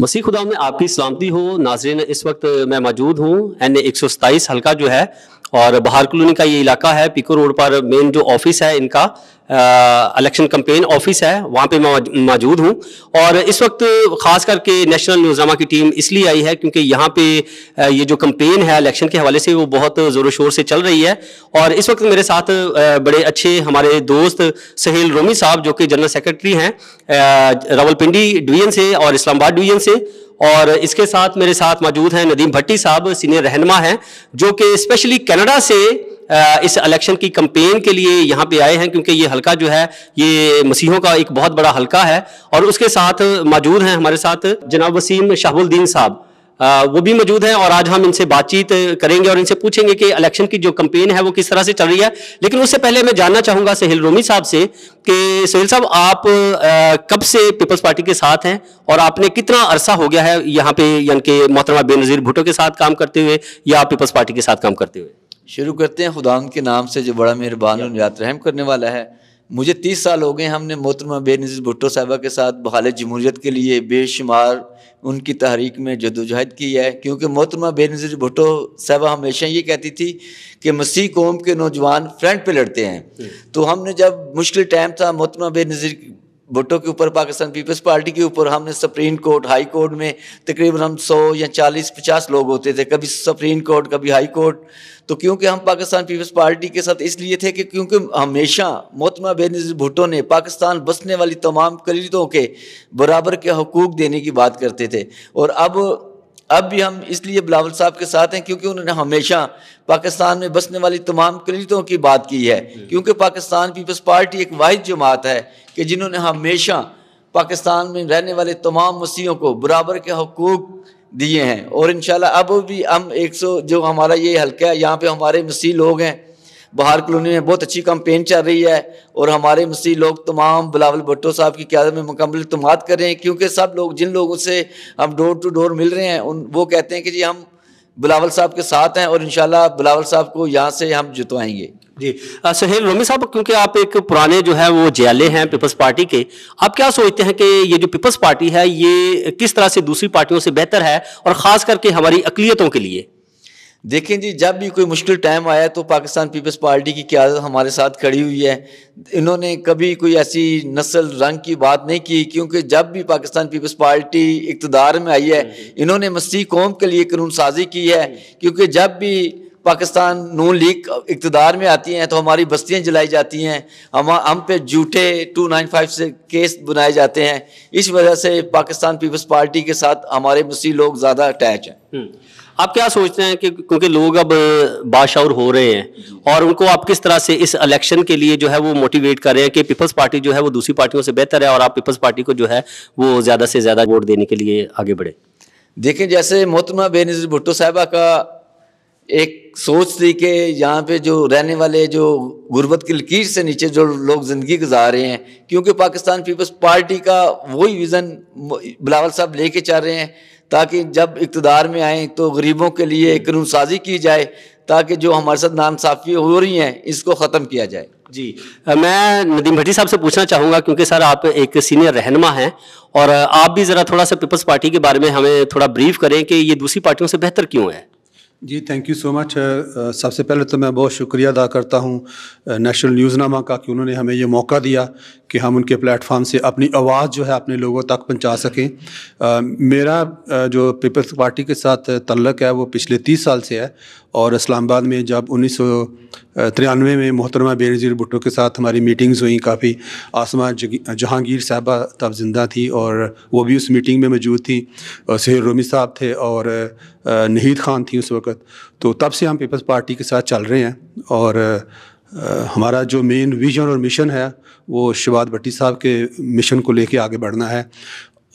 मसीह खुदा में आपकी सलामती हो नाजरीन इस वक्त मैं मौजूद हूँ एन ए एक हल्का जो है और बाहर कॉलोनी का ये इलाका है पिको रोड पर मेन जो ऑफिस है इनका इलेक्शन कंपेन ऑफिस है वहाँ पे मैं मौजूद हूँ और इस वक्त खास करके नेशनल न्यूज़ामा की टीम इसलिए आई है क्योंकि यहाँ पे ये जो कंपेन है इलेक्शन के हवाले से वो बहुत ज़ोरों शोर से चल रही है और इस वक्त मेरे साथ बड़े अच्छे हमारे दोस्त सहेल रोमी साहब जो कि जनरल सेक्रेटरी हैं रावलपिंडी डिवीजन से और इस्लामाबाद डिवीजन से और इसके साथ मेरे साथ मौजूद हैं नदीम भट्टी साहब सीनियर रहनमा हैं जो कि स्पेशली कनाडा से इस इलेक्शन की कंपेन के लिए यहाँ पे आए हैं क्योंकि ये हलका जो है ये मसीहों का एक बहुत बड़ा हलका है और उसके साथ मौजूद हैं हमारे साथ जनाब वसीम शाहबुल्दीन साहब वो भी मौजूद हैं और आज हम इनसे बातचीत करेंगे और इनसे पूछेंगे कि इलेक्शन की जो कंपेन है वो किस तरह से चल रही है लेकिन उससे पहले मैं जानना चाहूंगा सहेल रोमी साहब से कि सहेल साहब आप कब से पीपल्स पार्टी के साथ हैं और आपने कितना अरसा हो गया है यहाँ पे यानी कि मोहतरमा बेनज़ीर भुटो के साथ काम करते हुए या पीपल्स पार्टी के साथ काम करते हुए शुरू करते हैं खुदा के नाम से जो बड़ा मेहरबान और रहम करने वाला है मुझे तीस साल हो गए हमने मोहतरमा नजीर भुट्टो साहबा के साथ बहाल जमहूरियत के लिए बेशुमार उनकी तहरीक में जदोजहद की है क्योंकि मोहतरमा नजीर भुट्टो साहबा हमेशा ये कहती थी कि मसीह कौम के नौजवान फ्रंट पे लड़ते हैं तो हमने जब मुश्किल टाइम था मोहतरमा बेनजीर भुट्टो के ऊपर पाकिस्तान पीपल्स पार्टी के ऊपर हमने सुप्रीम कोर्ट हाई कोर्ट में तकरीबन हम 100 या 40 50 लोग होते थे कभी सुप्रीम कोर्ट कभी हाई कोर्ट तो क्योंकि हम पाकिस्तान पीपल्स पार्टी के साथ इसलिए थे कि क्योंकि हमेशा मोतमा बेनजी भुट्टो ने पाकिस्तान बसने वाली तमाम कलीदों के बराबर के हकूक़ देने की बात करते थे और अब अब भी हम इसलिए बिलावल साहब के साथ हैं क्योंकि उन्होंने हमेशा पाकिस्तान में बसने वाली तमाम क्रीतों की बात की है क्योंकि पाकिस्तान पीपल्स पार्टी एक वाद जमात है कि जिन्होंने हमेशा पाकिस्तान में रहने वाले तमाम मसीहों को बराबर के हकूक़ दिए हैं और इन अब भी हम एक सौ जो हमारा ये हल्का है यहाँ पे हमारे मसीह लोग हैं बाहर कॉलोनी में बहुत अच्छी कंपेन चल रही है और हमारे मसीह लोग तमाम बिलावल भुट्टो साहब की क्यादत में मुकम्मल इतमाद कर रहे हैं क्योंकि सब लोग जिन लोगों से हम डोर टू डोर मिल रहे हैं उन वो कहते हैं कि जी हम बिलावल साहब के साथ हैं और इन बिलावल साहब को यहाँ से हम जुतवाएंगे जी सहेल रोमी साहब क्योंकि आप एक पुराने जो है वो जयाले हैं पीपल्स पार्टी के आप क्या सोचते हैं कि ये जो पीपल्स पार्टी है ये किस तरह से दूसरी पार्टियों से बेहतर है और ख़ास करके हमारी अकलीतों के लिए देखें जी जब भी कोई मुश्किल टाइम आया तो पाकिस्तान पीपल्स पार्टी की क्या हमारे साथ खड़ी हुई है इन्होंने कभी कोई ऐसी नस्ल रंग की बात नहीं की क्योंकि जब भी पाकिस्तान पीपल्स पार्टी इकतदार में आई है इन्होंने मसीह कौम के लिए कानून साजी की है क्योंकि जब भी पाकिस्तान नून लीग इकतदार में आती हैं तो हमारी बस्तियाँ जलाई जाती हैं हम हम पे झूठे टू नाइन फाइव से केस बनाए जाते हैं इस वजह से पाकिस्तान पीपल्स पार्टी के साथ हमारे मसीह लोग ज़्यादा अटैच हैं हम्म। आप क्या सोचते हैं कि क्योंकि लोग अब बाशाउर हो रहे हैं और उनको आप किस तरह से इस इलेक्शन के लिए जो है वो मोटिवेट कर रहे हैं कि पीपल्स पार्टी जो है वो दूसरी पार्टियों से बेहतर है और आप पीपल्स पार्टी को जो है वो ज़्यादा से ज़्यादा वोट देने के लिए आगे बढ़े देखें जैसे मोहतरमा बेनज़ीर भुट्टो साहबा का एक सोच थी कि यहाँ पे जो रहने वाले जो गुर्बत की लकीर से नीचे जो लोग ज़िंदगी गुजार रहे हैं क्योंकि पाकिस्तान पीपल्स पार्टी का वही विज़न बिलावल साहब लेके चल रहे हैं ताकि जब इकतदार में आएँ तो गरीबों के लिए कानून साजी की जाए ताकि जो हमारे साथ नामसाफी हो रही हैं इसको ख़त्म किया जाए जी मैं नदीम भट्टी साहब से पूछना चाहूँगा क्योंकि सर आप एक सीनियर रहनमा हैं और आप भी ज़रा थोड़ा सा पीपल्स पार्टी के बारे में हमें थोड़ा ब्रीफ करें कि ये दूसरी पार्टियों से बेहतर क्यों है जी थैंक यू सो मच सबसे पहले तो मैं बहुत शुक्रिया अदा करता हूँ नेशनल uh, न्यूज़नामा का कि उन्होंने हमें ये मौका दिया कि हम उनके प्लेटफॉर्म से अपनी आवाज़ जो है अपने लोगों तक पहुँचा सकें uh, मेरा uh, जो पीपल्स पार्टी के साथ तल्लक है वो पिछले तीस साल से है और इस्लामाबाद में जब उन्नीस सौ तिरानवे में मोहतरमा बेनज़ीर भुट्टो के साथ हमारी मीटिंग्स हुई काफ़ी आसमा जहांगीर साहबा तब ज़िंदा थी और वो भी उस मीटिंग में मौजूद थी सहर रोमी साहब थे और नहीद खान थी उस वक़्त तो तब से हम पीपल्स पार्टी के साथ चल रहे हैं और हमारा जो मेन विजन और मिशन है वो शबाद भट्टी साहब के मिशन को लेके आगे बढ़ना है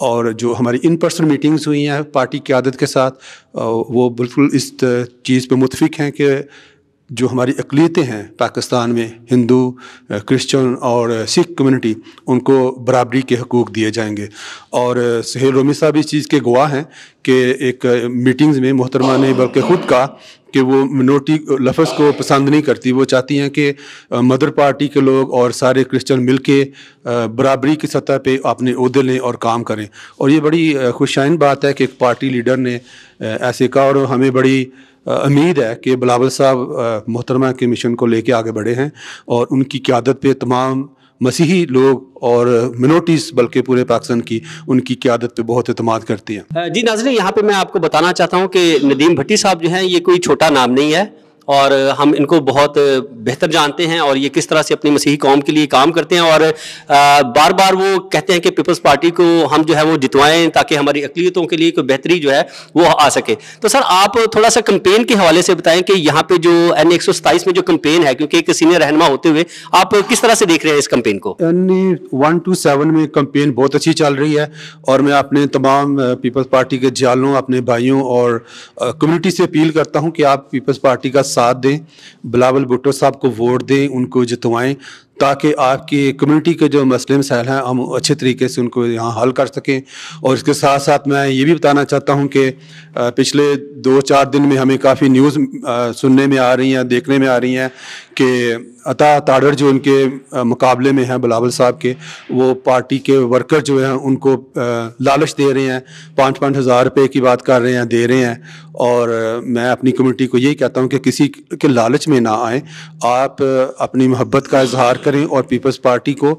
और जो हमारी इन पर्सन मीटिंग्स हुई हैं पार्टी की आदत के साथ वो बिल्कुल इस चीज़ पे मुतफिक हैं कि जो हमारी अकलीतें हैं पाकिस्तान में हिंदू क्रिश्चन और सिख कम्युनिटी उनको बराबरी के हकूक़ दिए जाएंगे और सहेल रोमी साहब इस चीज़ के गवाह हैं कि एक मीटिंग्स में मोहतरमा ने बल्कि ख़ुद कहा कि वो मिनोटी लफ्ज़ को पसंद नहीं करती वो चाहती हैं कि मदर पार्टी के लोग और सारे क्रिश्चन मिल के बराबरी की सतह पर अपने अहदे लें और काम करें और ये बड़ी खुशाइन बात है कि एक पार्टी लीडर ने ऐसे का और हमें बड़ी उम्मीद है कि बिलावल साहब मोहतरमा के मिशन को लेके आगे बढ़े हैं और उनकी क्यादत पे तमाम मसीही लोग और मिनोटीज़ बल्कि पूरे पाकिस्तान की उनकी क्यादत पे बहुत अतमाद करती हैं जी नाजरी यहाँ पे मैं आपको बताना चाहता हूँ कि नदीम भट्टी साहब जो हैं ये कोई छोटा नाम नहीं है और हम इनको बहुत बेहतर जानते हैं और ये किस तरह से अपनी मसीही कौम के लिए काम करते हैं और बार बार वो कहते हैं कि पीपल्स पार्टी को हम जो है वो जितवाएं ताकि हमारी अकलीतों के लिए कोई बेहतरी जो है वो आ सके तो सर आप थोड़ा सा कंपेन के हवाले से बताएं कि यहाँ पे जो एन एक में जो कंपेन है क्योंकि एक सीनियर रहनमा होते हुए आप किस तरह से देख रहे हैं इस कंपेन को एन वन टू सेवन में कंपेन बहुत अच्छी चल रही है और मैं अपने तमाम पीपल्स पार्टी के जालों अपने भाइयों और कम्युनिटी से अपील करता हूँ कि आप पीपल्स पार्टी का साथ दें बिलावल भुट्टो साहब को वोट दें उनको जितवाएं ताकि आपकी कम्युनिटी के जो मसले मसाइल हैं हम अच्छे तरीके से उनको यहाँ हल कर सकें और इसके साथ साथ मैं ये भी बताना चाहता हूँ कि पिछले दो चार दिन में हमें काफ़ी न्यूज़ सुनने में आ रही हैं देखने में आ रही हैं कि अता ताड़ जो उनके मुकाबले में हैं बिलावल साहब के वो पार्टी के वर्कर जो हैं उनको लालच दे रहे हैं पाँच पाँच हज़ार रुपये की बात कर रहे हैं दे रहे हैं और मैं अपनी कम्युनिटी को यही कहता हूँ कि किसी के लालच में ना आए आप अपनी मोहब्बत का इजहार करें और पीपल्स पार्टी को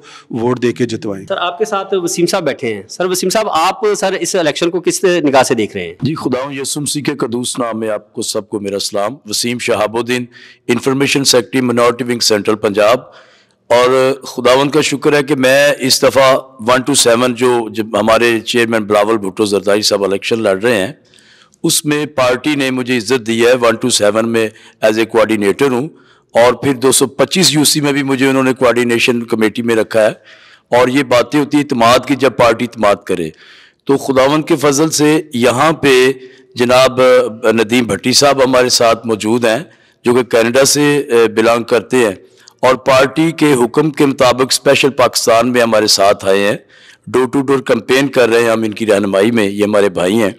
वोट दे के जितवाएं सर आपके साथ वसीम साहब बैठे हैं सर वसीम साहब आप सर इस इलेक्शन को किस निगाह से देख रहे हैं जी खुदाऊँ यसुमसी के कदूस नाम में आपको सबको मेरा सलाम Waseem Shahabuddin information secretary minority wing central Punjab और खुदावन का शुक्र है कि मैं इस दफ़ा वन टू सेवन जो जब हमारे चेयरमैन बिलावल भुट्टो जरदारी साहब इलेक्शन लड़ रहे हैं उसमें पार्टी ने मुझे इज़्ज़त दी है वन टू सेवन में एज ए कोऑर्डिनेटर हूँ और फिर 225 यूसी में भी मुझे उन्होंने कोऑर्डिनेशन कमेटी में रखा है और ये बातें होती इतमाद की जब पार्टी इतमाद करे तो खुदावन के फजल से यहाँ पे जनाब नदीम भट्टी साहब हमारे साथ मौजूद हैं जो कि कनाडा से बिलोंग करते हैं और पार्टी के हुक्म के मुताबिक स्पेशल पाकिस्तान में हमारे साथ आए हैं डोर टू डोर कंपेन कर रहे हैं हम इनकी रहनमाई में ये हमारे भाई हैं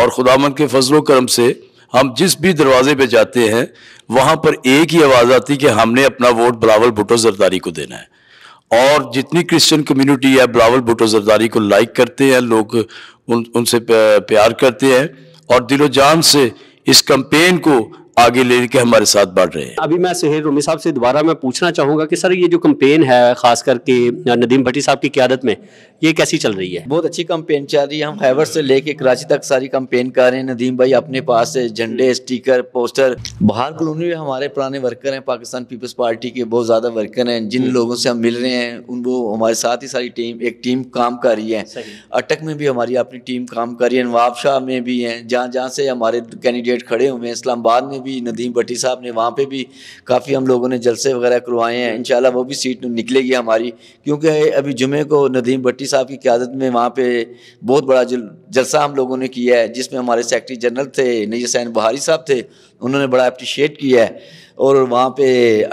और खुदावन के फजलों करम से हम जिस भी दरवाजे पे जाते हैं वहां पर एक ही आवाज़ आती कि हमने अपना वोट बिलावल भुटो जरदारी को देना है और जितनी क्रिश्चियन कम्युनिटी है बिलावल भुटो जरदारी को लाइक करते हैं लोग उन उनसे प्यार करते हैं और दिलो जान से इस कंपेन को आगे ले के हमारे साथ बढ़ रहे हैं अभी मैं सुहेल रोमी साहब से दोबारा मैं पूछना चाहूंगा कि सर ये जो कंपेन है खास करके नदीम भट्टी साहब की क्यादत में ये कैसी चल रही है बहुत अच्छी कम्पेन चल रही है हम खैबर से लेके कराची तक सारी कंपेन कर रहे हैं नदीम भाई अपने पास झंडे स्टीकर पोस्टर बाहर कॉलोनी में हमारे पुराने वर्कर हैं पाकिस्तान पीपल्स पार्टी के बहुत ज़्यादा वर्कर हैं जिन हम्म। लोगों से हम मिल रहे हैं उन वो हमारे साथ ही सारी टीम एक टीम काम कर रही है अटक में भी हमारी अपनी टीम काम कर रही है नवाब शाह में भी है जहाँ जहाँ से हमारे कैंडिडेट खड़े हुए हैं इस्लामाबाद में भी नदीम भट्टी साहब ने वहाँ पे भी काफ़ी हम लोगों ने जलसे वगैरह करवाए हैं इन वो भी सीट निकलेगी हमारी क्योंकि अभी जुमे को नदीम भट्टी साहब की क्यादत में वहाँ पे बहुत बड़ा जलसा हम लोगों ने किया है जिसमें हमारे सेक्रटरी जनरल थे नई सैन बहारी साहब थे उन्होंने बड़ा अप्रिशिएट किया है और वहाँ पे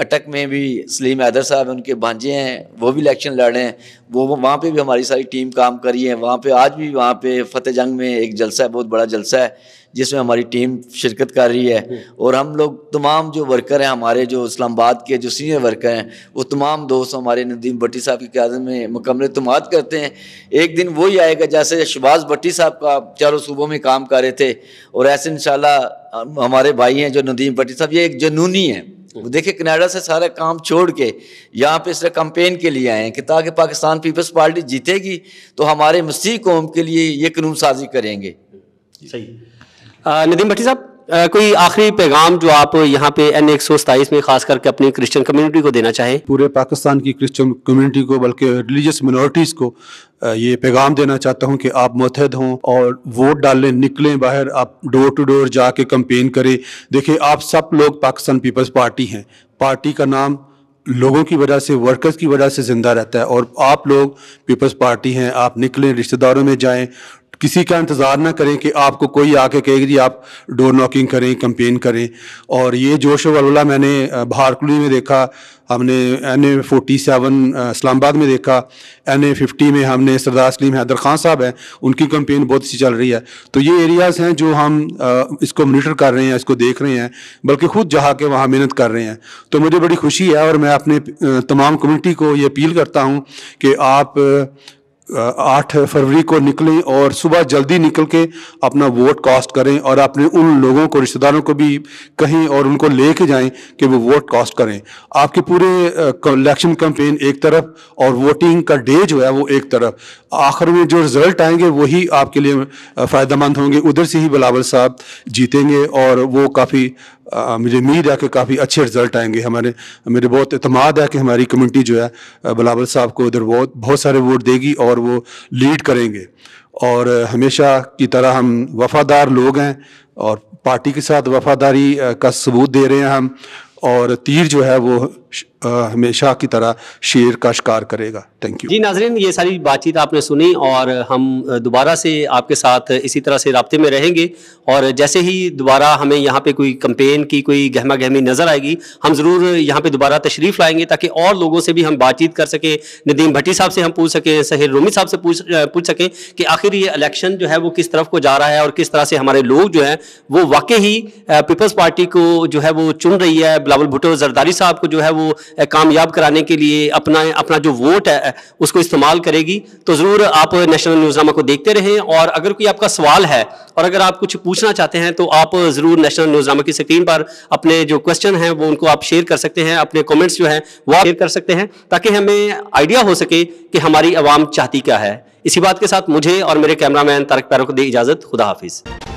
अटक में भी सलीम हैदर साहब उनके भांजे हैं वो भी इलेक्शन लड़ रहे हैं वो वहाँ पे भी हमारी सारी टीम काम करी है वहाँ पे आज भी वहाँ पे फतेह जंग में एक जलसा है बहुत बड़ा जलसा है जिसमें हमारी टीम शिरकत कर रही है हम्म। और हम लोग तमाम जो वर्कर हैं हमारे जो इस्लामाबाद के जो सीनियर वर्कर हैं वो तमाम दोस्त हमारे नदीम भट्टी साहब की क्यादत में मुकमल तमाद करते हैं एक दिन वही आएगा जैसे शबाज भट्टी साहब का चारों सूबों में काम कर रहे थे और ऐसे इन हमारे भाई हैं जो नदीम भट्टी साहब ये एक जनूनी है वो हम्म। देखे कनाडा से सारा काम छोड़ के यहाँ पे तरह कंपेन के लिए आए हैं कि ताकि पाकिस्तान पीपल्स पार्टी जीतेगी तो हमारे मसीह कौम के लिए ये कानून साजी करेंगे सही नदीम भट्टी साहब कोई आखिरी पैगाम जो आप यहाँ पे एन एक सौ सताईस में खास करके अपनी क्रिश्चियन कम्युनिटी को देना चाहें पूरे पाकिस्तान की क्रिश्चियन कम्युनिटी को बल्कि रिलीजियस मिनोरिटीज़ को ये पैगाम देना चाहता हूँ कि आप मतहद हों और वोट डालें निकलें बाहर आप डोर टू डोर जाके कंपेन करें देखिए आप सब लोग पाकिस्तान पीपल्स पार्टी हैं पार्टी का नाम लोगों की वजह से वर्कर्स की वजह से ज़िंदा रहता है और आप लोग पीपल्स पार्टी हैं आप निकलें रिश्तेदारों में जाएं किसी का इंतज़ार ना करें कि आपको कोई आके कहे जी आप डोर नॉकिंग करें कंपेन करें और ये जोश वल्ला मैंने भारकुली में देखा हमने N A forty seven Islamabad में देखा एन ए फिफ्टी में हमने सरदार सलीम हैदर खान साहब हैं उनकी कंपेन बहुत अच्छी चल रही है तो ये एरियाज़ हैं जो हम इसको मोनिटर कर रहे हैं इसको देख रहे हैं बल्कि खुद जहा के वहाँ मेहनत कर रहे हैं तो मुझे बड़ी खुशी है और मैं अपने तमाम कम्यूनिटी को ये अपील करता हूँ कि आप आठ फरवरी को निकलें और सुबह जल्दी निकल के अपना वोट कास्ट करें और अपने उन लोगों को रिश्तेदारों को भी कहें और उनको ले कर जाएँ कि वो वोट कास्ट करें आपके पूरे इलेक्शन कैंपेन एक तरफ और वोटिंग का डे जो है वो एक तरफ आखिर में जो रिज़ल्ट आएंगे वही आपके लिए फ़ायदेमंद होंगे उधर से ही बिलावल साहब जीतेंगे और वो काफ़ी आ, मुझे उम्मीद है कि काफ़ी अच्छे रिजल्ट आएंगे हमारे मेरे बहुत अतमाद है कि हमारी कम्यूनिटी जो है बलावल साहब को इधर बहुत बहुत सारे वोट देगी और वो लीड करेंगे और हमेशा की तरह हम वफादार लोग हैं और पार्टी के साथ वफादारी का सबूत दे रहे हैं हम और तीर जो है वो हमेशा की तरह शेर का शिकार करेगा थैंक यू जी नाजरीन ये सारी बातचीत आपने सुनी और हम दोबारा से आपके साथ इसी तरह से रबते में रहेंगे और जैसे ही दोबारा हमें यहाँ पे कोई कंपेन की कोई गहमा गहमी नज़र आएगी हम ज़रूर यहाँ पे दोबारा तशरीफ़ लाएंगे ताकि और लोगों से भी हम बातचीत कर सकें नदीम भट्टी साहब से हम पूछ सकें सहेल रोमी साहब से पूछ पूछ सकें कि आखिर ये इलेक्शन जो है वो किस तरफ को जा रहा है और किस तरह से हमारे लोग जो हैं वो वाकई ही पीपल्स पार्टी को जो है वो चुन रही है बिलावल भुटो जरदारी साहब को जो है वो वो कामयाब कराने के लिए अपना अपना जो वोट है उसको इस्तेमाल करेगी तो ज़रूर आप नेशनल न्यूज़नामा को देखते रहें और अगर कोई आपका सवाल है और अगर आप कुछ पूछना चाहते हैं तो आप ज़रूर नेशनल न्यूज़नामा की स्क्रीन पर अपने जो क्वेश्चन हैं वो उनको आप शेयर कर सकते हैं अपने कॉमेंट्स जो हैं वो शेयर कर सकते हैं ताकि हमें आइडिया हो सके कि हमारी आवाम चाहती क्या है इसी बात के साथ मुझे और मेरे कैमरामैन तारक पैरों को दी इजाज़त खुदा हाफिज़